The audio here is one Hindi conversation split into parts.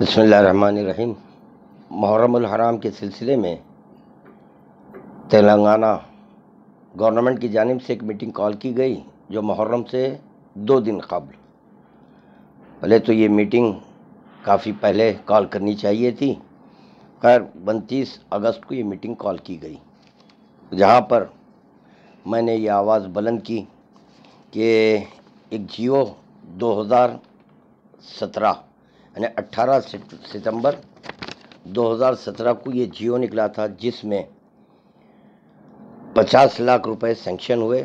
बसमीम मुहर्रम के सिलसिले में तेलंगाना गवर्नमेंट की जानब से एक मीटिंग कॉल की गई जो मुहर्रम से दो दिन कबल भले तो ये मीटिंग काफ़ी पहले कॉल करनी चाहिए थी खैर उनतीस अगस्त को ये मीटिंग कॉल की गई जहाँ पर मैंने ये आवाज़ बुलंद की कि एक जियो दो हज़ार सत्रह અને 18 સપ્ટેમ્બર 2017 કો યે જીઓ નીકલા થા જિસમે 50 લાખ રૂપાય સેન્ક્શન હુએ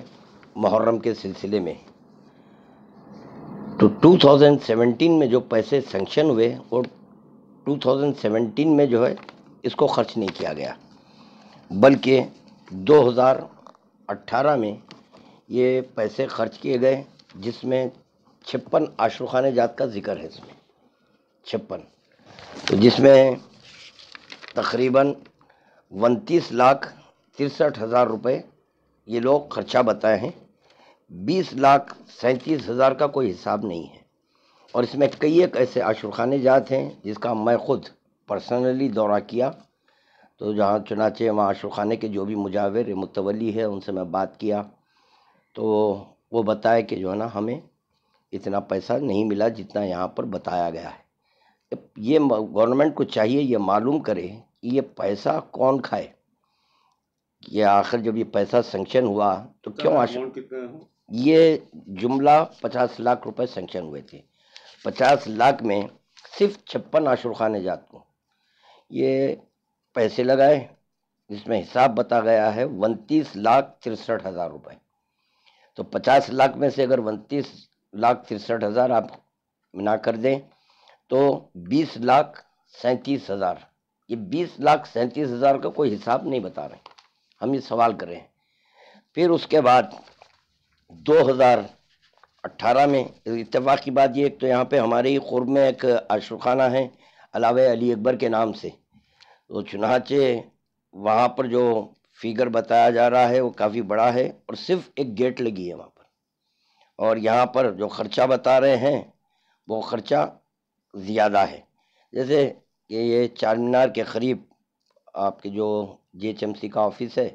મોહરમ કે سلسلے મે તો 2017 મે જો પૈસે સેન્ક્શન હુએ ઓર 2017 મે જો હે ઇસકો ખર્ચ નહીં કિયા ગયા બલકે 2018 મે યે પૈસે ખર્ચ કિયે ગયે જિસમે 56 આશરુખાને જાત કા zikr hai छप्पन तो जिसमें तकरीबन उनतीस लाख तिरसठ हज़ार रुपये ये लोग खर्चा बताए हैं बीस लाख सैंतीस हज़ार का कोई हिसाब नहीं है और इसमें कई एक ऐसे आशुरखाने जात हैं जिसका मैं खुद पर्सनली दौरा किया तो जहाँ चुनाचे वहाँ आशुरखाने के जो भी मुजाविर मुतवली है उनसे मैं बात किया तो वो बताए कि जो है ना हमें इतना पैसा नहीं मिला जितना यहाँ पर बताया गया है ये गवर्नमेंट को चाहिए ये मालूम करे कि ये पैसा कौन खाए ये आखिर जब ये पैसा सेंक्शन हुआ तो क्यों आश ये जुमला पचास लाख रुपए सेंक्शन हुए थे पचास लाख में सिर्फ छप्पन आशुर खान एजाद को ये पैसे लगाए जिसमें हिसाब बता गया है उनतीस लाख तिरसठ हज़ार रुपये तो पचास लाख में से अगर उनतीस लाख तिरसठ हज़ार आप मना कर दें तो बीस लाख सैंतीस हज़ार ये बीस लाख सैंतीस हज़ार का कोई हिसाब नहीं बता रहे हम ये सवाल करें फिर उसके बाद 2018 में इतफाक़ की बात ये तो यहाँ पे हमारे ही खुरब में एक आशुखाना है अलावे अली अकबर के नाम से तो चुनाचे वहाँ पर जो फिगर बताया जा रहा है वो काफ़ी बड़ा है और सिर्फ एक गेट लगी है वहाँ पर और यहाँ पर जो ख़र्चा बता रहे हैं वो ख़र्चा ज़्यादा है जैसे कि ये चार मीनार के करीब आपके जो जी एच एम सी का ऑफिस है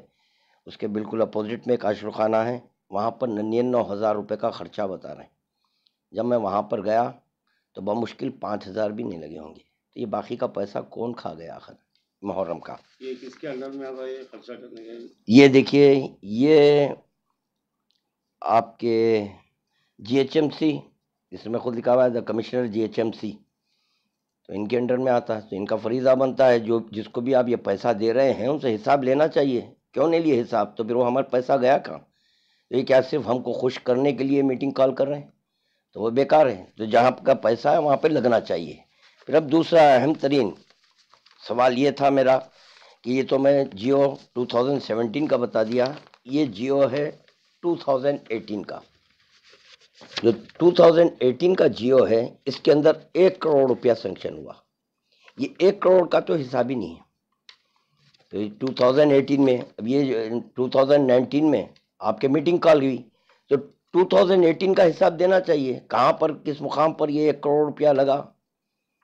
उसके बिल्कुल अपोजिट में एक अशरखाना है वहाँ पर निन्यानवे हज़ार रुपये का ख़र्चा बता रहे हैं जब मैं वहाँ पर गया तो बमुश्किल पाँच हज़ार भी नहीं लगे होंगे तो ये बाकी का पैसा कौन खा गया आखिर मुहर्रम का ये किसके अंडर में आता खर्चा करने ये देखिए ये आपके जीएचएमसी इसमें खुद लिखा हुआ है द कमिश्नर जीएचएमसी तो इनके अंडर में आता है तो इनका फरीज़ा बनता है जो जिसको भी आप ये पैसा दे रहे हैं उनसे हिसाब लेना चाहिए क्यों नहीं लिए हिसाब तो फिर वो हमारा पैसा गया कहाँ तो ये क्या सिर्फ हमको खुश करने के लिए मीटिंग कॉल कर रहे हैं तो वो बेकार है तो जहाँ का पैसा है वहाँ पर लगना चाहिए फिर अब दूसरा अहम तरीन सवाल ये था मेरा कि ये तो मैं जियो 2017 का बता दिया ये जियो है 2018 का जो 2018 का जियो है इसके अंदर एक करोड़ रुपया सेंक्शन हुआ ये एक करोड़ का तो हिसाब ही नहीं है तो 2018 में अब ये 2019 में आपके मीटिंग कॉल हुई तो 2018 का हिसाब देना चाहिए कहाँ पर किस मुकाम पर ये एक करोड़ रुपया लगा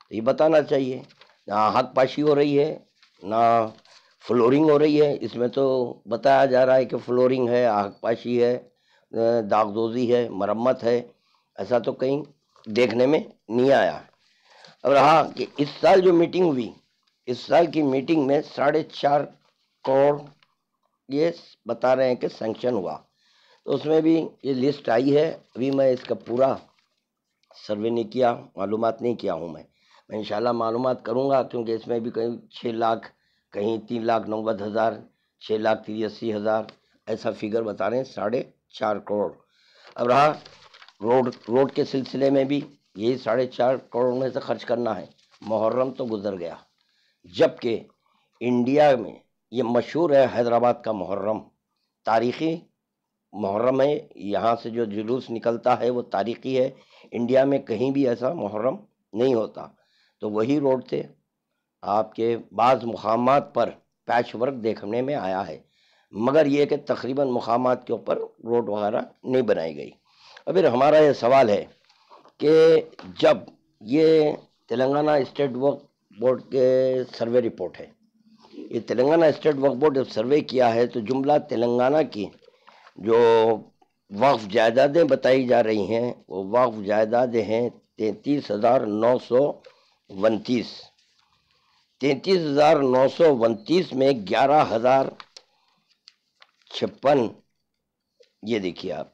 तो ये बताना चाहिए ना हक पाशी हो रही है ना फ्लोरिंग हो रही है इसमें तो बताया जा रहा है कि फ्लोरिंग है आग पाशी है दागदोजी है मरम्मत है ऐसा तो कहीं देखने में नहीं आया अब रहा कि इस साल जो मीटिंग हुई इस साल की मीटिंग में साढ़े चार करोड़ ये बता रहे हैं कि सेंक्शन हुआ तो उसमें भी ये लिस्ट आई है अभी मैं इसका पूरा सर्वे नहीं किया मालूम नहीं किया हूँ मैं मैं इंशाल्लाह मालूम करूँगा क्योंकि इसमें भी कहीं छः लाख कहीं तीन लाख नब्बे हज़ार छः लाख तिरासी हज़ार ऐसा फिगर बता रहे हैं साढ़े चार करोड़ अब रहा रोड रोड के सिलसिले में भी यही साढ़े चार करोड़ में से खर्च करना है मुहर्रम तो गुजर गया जबकि इंडिया में ये मशहूर है हैदराबाद का मुहर्रम तारीखी मुहर्रम है यहाँ से जो जुलूस निकलता है वो तारीखी है इंडिया में कहीं भी ऐसा मुहर्रम नहीं होता तो वही रोड से आपके बाज़ मुकाम पर पैच वर्क देखने में आया है मगर यह कि तकरीबन मकाम के ऊपर रोड वगैरह नहीं बनाई गई अभी हमारा ये सवाल है कि जब ये तेलंगाना स्टेट वर्क बोर्ड के सर्वे रिपोर्ट है ये तेलंगाना स्टेट वर्क बोर्ड जब सर्वे किया है तो जुमला तेलंगाना की जो वक्फ जायदादें बताई जा रही हैं वो वक्फ जायदादें हैं तैंतीस हज़ार नौ सौ उनतीस तैंतीस हज़ार नौ सौ उनतीस में ग्यारह हज़ार छप्पन ये देखिए आप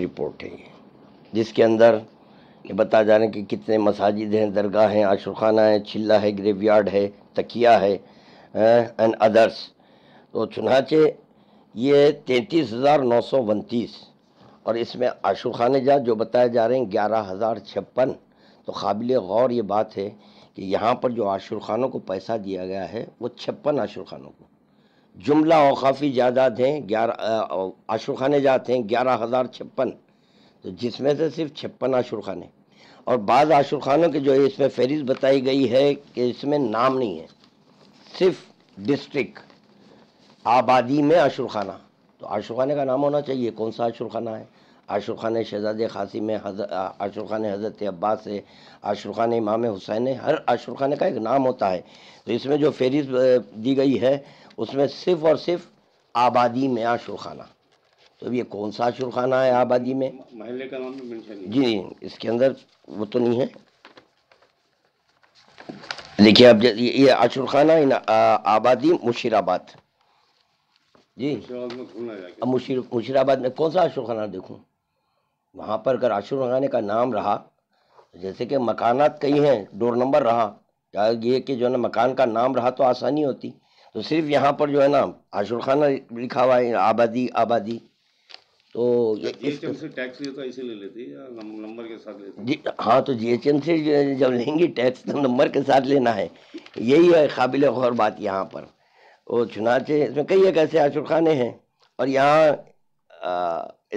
रिपोर्ट है ये जिसके अंदर ये बता जा रहे हैं कि कितने मसाजिद हैं दरगाह हैं आशुखाना है छिल्ला है ग्रेवयार्ड है तकिया है एंड अदर्स तो चुनाचे ये तैंतीस हज़ार नौ सौ उनतीस और इसमें आशुखाने जा जो बताए जा रहे हैं ग्यारह हज़ार छप्पन तो काबिल गौर ये बात है कि यहाँ पर जो आशुरखानों खानों को पैसा दिया गया है वो छप्पन आशुरखानों खानों को जुमला औकाफ़ी जायदाद हैं ग्यारह आशुरखाने जाते हैं ग्यारह हज़ार छप्पन तो जिसमें से सिर्फ छप्पन आशुरखाने और बाद आशुरखानों के जो इसमें फहरिस्त बताई गई है कि इसमें नाम नहीं है सिर्फ डिस्ट्रिक्ट आबादी में आशुरखाना तो आशुरखाने का नाम होना चाहिए कौन सा आशुरखाना है आशुरखान शहजाद खासी में आशुरखान हज़रत अब्बास है आशुरखान इमाम हुसैन है हर आशुरखाने का एक नाम होता है तो इसमें जो फहरिस्त दी गई है उसमें सिर्फ और सिर्फ आबादी में आशुरखाना तो ये कौन सा आशुरखाना है आबादी में महल का नाम तो जी इसके अंदर वो तो नहीं है देखिए अब ये आशुरखाना इन आबादी मुशीराबाद जी अब मुशीर मुशीराबाद में कौन सा आशुरखाना देखूँ वहाँ पर अगर आशुरखाने का नाम रहा जैसे कि मकानात कई हैं डोर नंबर रहा या ये कि जो है ना मकान का नाम रहा तो आसानी होती तो सिर्फ यहाँ पर जो है ना आशुर खाना लिखा हुआ है आबादी आबादी तो हाँ टैक्स लेता तो इसीलिए जी हाँ तो जीएचएम से जब लेंगे टैक्स तो नंबर के साथ लेना है यही है काबिल गौर बात यहाँ पर वो चुनाचे इसमें कई एक ऐसे आशुर खाने हैं और यहाँ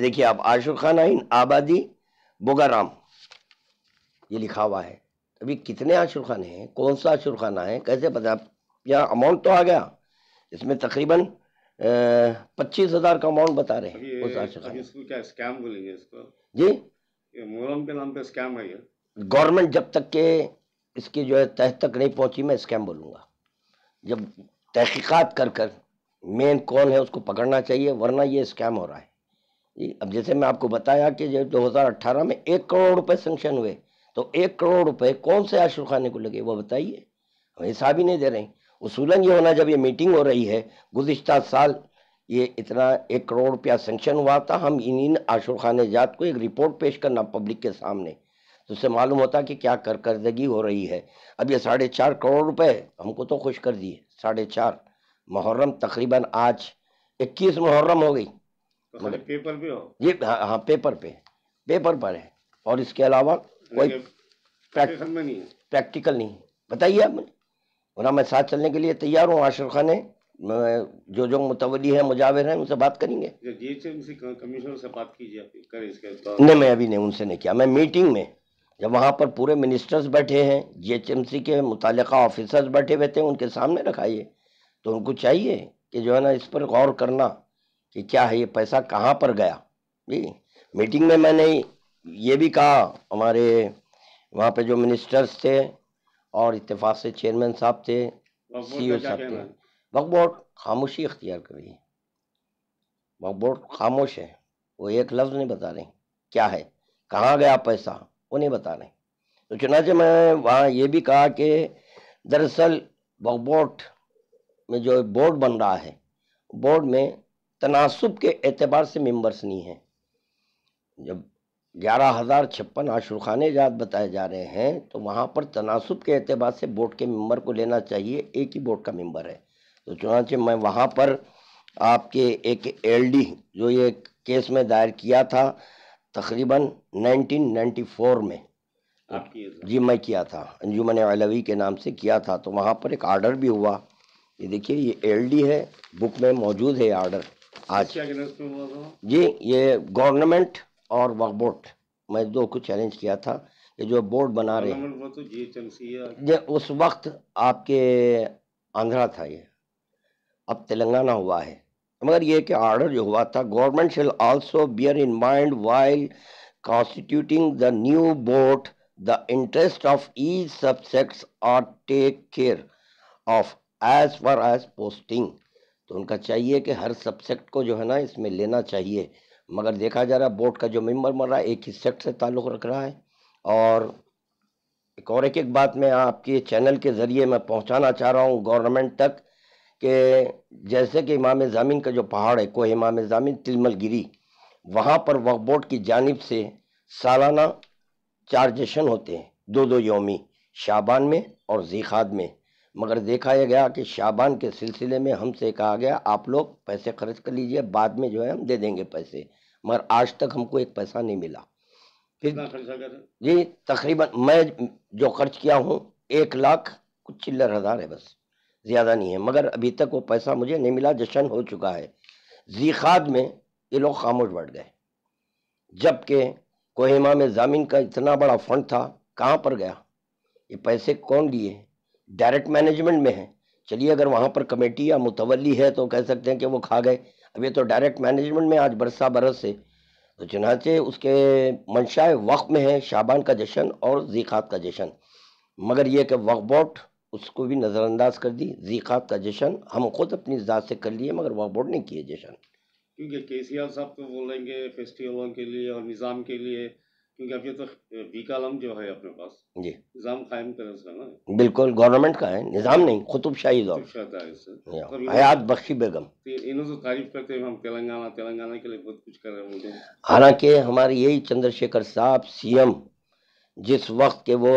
देखिए आप आशुर खाना इन आबादी बोगाराम ये लिखा हुआ है अभी कितने आशुर खाने हैं कौन सा आशुर खाना है कैसे पता आप यहाँ अमाउंट तो आ गया इसमें तकरीबन पच्चीस हजार का अमाउंट बता रहे हैं जी के नाम पे स्कैम है गवर्नमेंट जब तक के इसकी जो है तह तक नहीं पहुंची मैं स्कैम बोलूंगा जब तहकीक़ात कर कर मेन कौन है उसको पकड़ना चाहिए वरना ये स्कैम हो रहा है जी अब जैसे मैं आपको बताया कि जब 2018 में एक करोड़ रुपए सेंक्शन हुए तो एक करोड़ रुपए कौन से आशुर खाने को लगे वो बताइए हम हिसाब ही नहीं दे रहे हैं उसूलन ये होना जब ये मीटिंग हो रही है गुज्त साल ये इतना एक करोड़ रुपया सेंक्शन हुआ था हम इन आशुर खान जात को एक रिपोर्ट पेश करना पब्लिक के सामने तो उससे मालूम होता कि क्या कारकर्दगी हो रही है अब ये साढ़े चार करोड़ रुपए हमको तो खुश कर दिए साढ़े चार मुहर्रम तकरीबन आज इक्कीस मुहर्रम हो गई तो मतलब पेपर पे हो ये हाँ हा, पेपर पे पेपर पर है और इसके अलावा कोई प्रैक्टिकल नहीं है प्रैक्टिकल नहीं बताइए आपने वरना मैं साथ चलने के लिए तैयार हूँ आशर खान जो जो मुतवली है मुजाविर हैं उनसे बात करेंगे अच्छा, बात कीजिए तो नहीं मैं अभी नहीं उनसे नहीं किया मैं मीटिंग में जब वहाँ पर पूरे मिनिस्टर्स बैठे हैं जीएचएमसी के मुतल ऑफिसर्स बैठे हुए थे उनके सामने रखा ये तो उनको चाहिए कि जो है ना इस पर गौर करना कि क्या है ये पैसा कहाँ पर गया जी मीटिंग में मैंने ये भी कहा हमारे वहाँ पे जो मिनिस्टर्स थे और इतफाक़ से चेयरमैन साहब थे सी ओ e साहब थे वक बोर्ड खामोशी अख्तियार कर रही है वक बोर्ड खामोश है वो एक लफ्ज़ नहीं बता रहे क्या है कहाँ गया पैसा वो नहीं बता रहे तो चुनाचे मैं वहाँ ये भी कहा कि दरअसल वक बोर्ड में जो बोर्ड बन रहा है बोर्ड में तनासब के एतबार से मेम्बर्स नहीं हैं जब ग्यारह हज़ार छप्पन आशुरखाने जात बताए जा रहे हैं तो वहाँ पर तनासब के अतबार से बोर्ड के मेंबर को लेना चाहिए एक ही बोर्ड का मेंबर है तो चुनाचे मैं वहाँ पर आपके एक एलडी जो ये केस में दायर किया था तकरीबन 1994 में तो जी मैं किया था अंजुमन अलवी के नाम से किया था तो वहाँ पर एक आर्डर भी हुआ ये देखिए ये एल है बुक में मौजूद है आर्डर आज जी ये गवर्नमेंट और बोर्ड मैं दो को चैलेंज किया था कि जो बोर्ड बना रहे तो उस वक्त आपके आंध्रा था ये अब तेलंगाना हुआ है मगर ये कि आर्डर जो हुआ था government shall also bear in mind while constituting the new board the interest of the subject are take care of as far as posting तो उनका चाहिए कि हर सब्जेक्ट को जो है ना इसमें लेना चाहिए मगर देखा जा रहा है बोर्ड का जो मेम्बर मर रहा है एक ही सेक्ट से ताल्लुक़ रख रहा है और एक और एक एक बात मैं आपके चैनल के ज़रिए मैं पहुंचाना चाह रहा हूं गवर्नमेंट तक कि जैसे कि इमाम ज़ामिन का जो पहाड़ है कोह इमाम ज़ामिन तिलमल गिरी वहाँ पर वक्फ बोर्ड की जानब से सालाना चार्जेशन होते हैं दो दो योमी शाबान में और जीखाद में मगर देखा यह गया कि शाबान के सिलसिले में हमसे कहा गया आप लोग पैसे खर्च कर लीजिए बाद में जो है हम दे देंगे पैसे मगर आज तक हमको एक पैसा नहीं मिला फिर जी तकरीबन मैं जो खर्च किया हूँ एक लाख कुछ चिल्लर हज़ार है बस ज़्यादा नहीं है मगर अभी तक वो पैसा मुझे नहीं मिला जश्न हो चुका है जी खाद में ये लोग खामोश बढ़ गए जबकि कोहिमा में ज़मीन का इतना बड़ा फंड था कहाँ पर गया ये पैसे कौन लिए डायरेक्ट मैनेजमेंट में है चलिए अगर वहाँ पर कमेटी या मुतवली है तो कह सकते हैं कि वो खा गए अब ये तो डायरेक्ट मैनेजमेंट में आज बरसा बरस से तो चनाचे उसके मंशाए वक्त में है शाबान का जशन और ज़ीकात का जशन मगर यह कि वक् बोट उसको भी नज़रअंदाज कर दी जीकात का जशन हम खुद अपनी ज़ात से कर लिए मगर वक् बोट ने किए जशन क्योंकि के सी आर साहब तो बोलेंगे फेस्टिवलों के लिए और निज़ाम के लिए क्योंकि अभी तो कालम जो है अपने पास जी निज़ाम कायम उसका ना बिल्कुल गवर्नमेंट का है निज़ाम नहीं खुतुब शाही दौर तो हयात बख्शी बेगम तो इन्हों से तो तारीफ करते हम तेलंगाना तेलंगाना के लिए बहुत कुछ कर रहे हैं हालांकि हमारे यही चंद्रशेखर साहब सीएम जिस वक्त के वो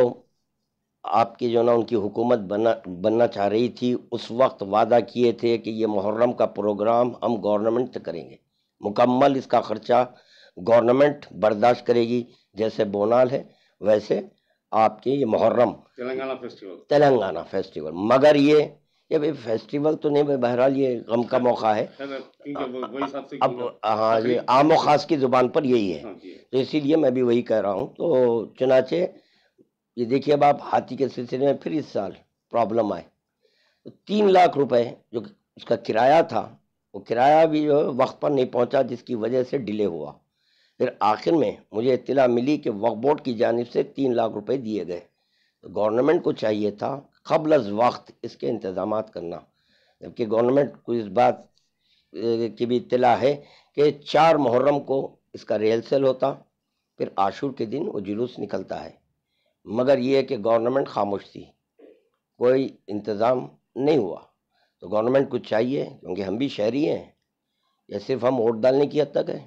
आपकी जो ना उनकी हुकूमत बनना बनना चाह रही थी उस वक्त वादा किए थे कि ये मुहर्रम का प्रोग्राम हम गवर्नमेंट से करेंगे मुकम्मल इसका ख़र्चा गवर्नमेंट बर्दाश्त करेगी जैसे बोनाल है वैसे आपके ये मुहर्रम तेलंगाना फेस्टिवल तेलंगाना फेस्टिवल मगर ये ये भाई फेस्टिवल तो नहीं बहरहाल ये गम का मौका है अब हाँ ये आम और ख़ास की ज़ुबान पर यही है हाँ तो इसीलिए मैं भी वही कह रहा हूँ तो चनाचे ये देखिए अब आप हाथी के सिलसिले में फिर इस साल प्रॉब्लम आए तो तीन लाख रुपए जो उसका किराया था वो किराया भी जो वक्त पर नहीं पहुँचा जिसकी वजह से डिले हुआ फिर आखिर में मुझे इतला मिली कि वक्फ बोर्ड की जानब से तीन लाख रुपये दिए गए तो गवर्नमेंट को चाहिए था कबल अज वक्त इसके इंतजाम करना जबकि गवर्नमेंट को इस बात की भी इतला है कि चार मुहर्रम को इसका रिहर्सल होता फिर आशूर के दिन वो जुलूस निकलता है मगर ये कि गवर्नमेंट खामोश थी कोई इंतज़ाम नहीं हुआ तो गवर्नमेंट को चाहिए क्योंकि हम भी शहरी हैं या सिर्फ हम वोट डालने की हद तक है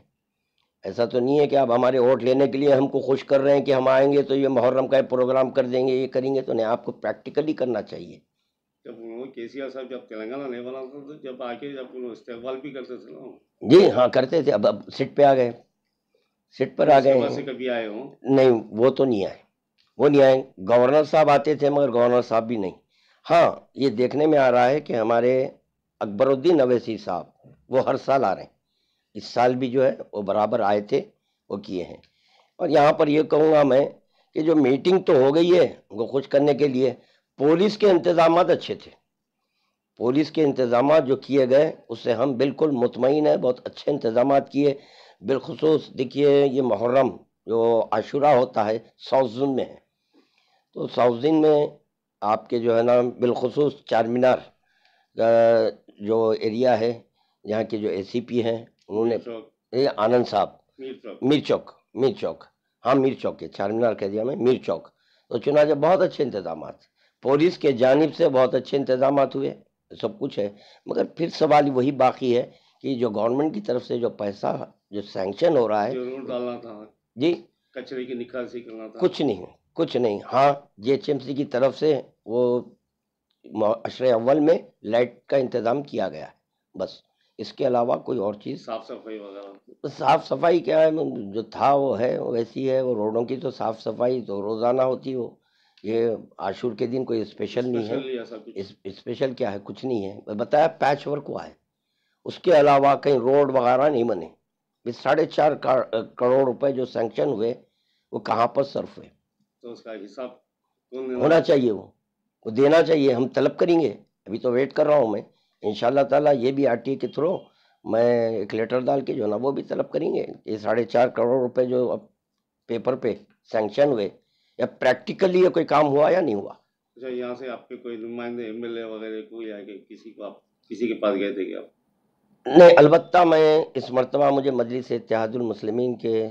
ऐसा तो नहीं है कि आप हमारे वोट लेने के लिए हमको खुश कर रहे हैं कि हम आएंगे तो ये मुहर्रम का प्रोग्राम कर देंगे ये करेंगे तो नहीं आपको प्रैक्टिकली करना चाहिए जब उन्होंने के सी आर साहब जब तेलंगाना नहीं बना था तो जब आके जब इस्तेमाल भी करते थे ना जी हाँ करते थे अब अब सीट पे आ गए सीट पर आ गए कभी आए हो नहीं वो तो नहीं आए वो नहीं आए गवर्नर साहब आते थे मगर गवर्नर साहब भी नहीं हाँ ये देखने में आ रहा है कि हमारे अकबरुद्दीन अवैसी साहब वो हर साल आ रहे हैं इस साल भी जो है वो बराबर आए थे वो किए हैं और यहाँ पर ये कहूँगा मैं कि जो मीटिंग तो हो गई है उनको खुश करने के लिए पुलिस के इंतज़ाम अच्छे थे पुलिस के इंतज़ाम जो किए गए उससे हम बिल्कुल मुतमिन हैं बहुत अच्छे इंतज़ाम किए बिलखसूस देखिए ये मुहर्रम जो आशुरा होता है साउथ में है तो साउथ में आपके जो है ना बिलखसूस चार मीनार जो एरिया है यहाँ के जो ए सी पी हैं उन्होंने आनंद साहब मीर चौक मीर चौक हाँ मीर चौक के चार मीनार कह दिया मैं मीर चौक तो चुनाव के बहुत अच्छे इंतजाम पुलिस के जानब से बहुत अच्छे इंतजाम हुए सब कुछ है मगर फिर सवाल वही बाकी है कि जो गवर्नमेंट की तरफ से जो पैसा जो सैंक्शन हो रहा है रोड डालना था जी कचरे की निकासी करना था कुछ नहीं कुछ नहीं हाँ जीएचएमसी की तरफ से वो अशर अव्वल में लाइट का इंतज़ाम किया गया बस इसके अलावा कोई और चीज़ साफ सफाई वगैरह साफ सफाई क्या है जो था वो है वैसी है वो रोडों की तो साफ सफाई तो रोज़ाना होती हो ये आशूर के दिन कोई स्पेशल, स्पेशल नहीं है स्पेशल क्या है कुछ नहीं है बताया पैच वर्क हुआ है उसके अलावा कहीं रोड वगैरह नहीं बने साढ़े चार करोड़ रुपए जो सेंक्शन हुए वो कहाँ पर सर्फ हुए तो उसका हिसाब होना चाहिए वो वो देना चाहिए हम तलब करेंगे अभी तो वेट कर रहा हूँ मैं इन ताला ये भी आर के थ्रू मैं एक लेटर डाल के जो है ना वो भी तलब करेंगे ये साढ़े चार करोड़ रुपए जो अब पेपर पे सेंक्शन हुए या प्रैक्टिकली ये कोई काम हुआ या नहीं हुआ अच्छा यहाँ से आपके कोई नुमाइंदे एम एल ए वगैरह कोई आके किसी को आप किसी के पास गए थे क्या नहीं अलबत्ता मैं इस मरतबा मुझे मजलिस इतिहादुलमसलमिन के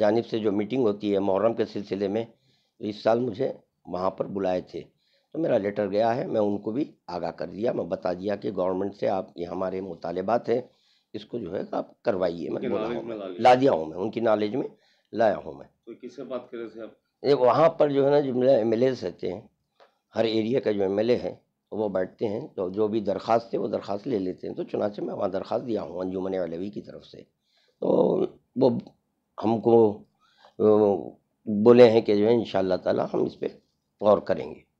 जानब से जो मीटिंग होती है मुहर्रम के सिलसिले में इस साल मुझे वहाँ पर बुलाए थे तो मेरा लेटर गया है मैं उनको भी आगाह कर दिया मैं बता दिया कि गवर्नमेंट से आप ये हमारे मुतालबात हैं इसको जो है आप करवाइए मैं बोला हूँ ला दिया हूँ मैं उनकी नॉलेज में लाया हूँ मैं तो किससे बात रहे थे आप वहाँ पर जो है ना जो एम एल रहते हैं हर एरिया का जो एम है वो बैठते हैं तो जो भी दरख्वास्त है वो दरख्वास्त ले लेते हैं तो चुनाचे मैं वहाँ दरख्वास्त दिया हूँ अंजुमन अलवी की तरफ से तो वो हमको बोले हैं कि जो है इन ताला हम इस पर गौर करेंगे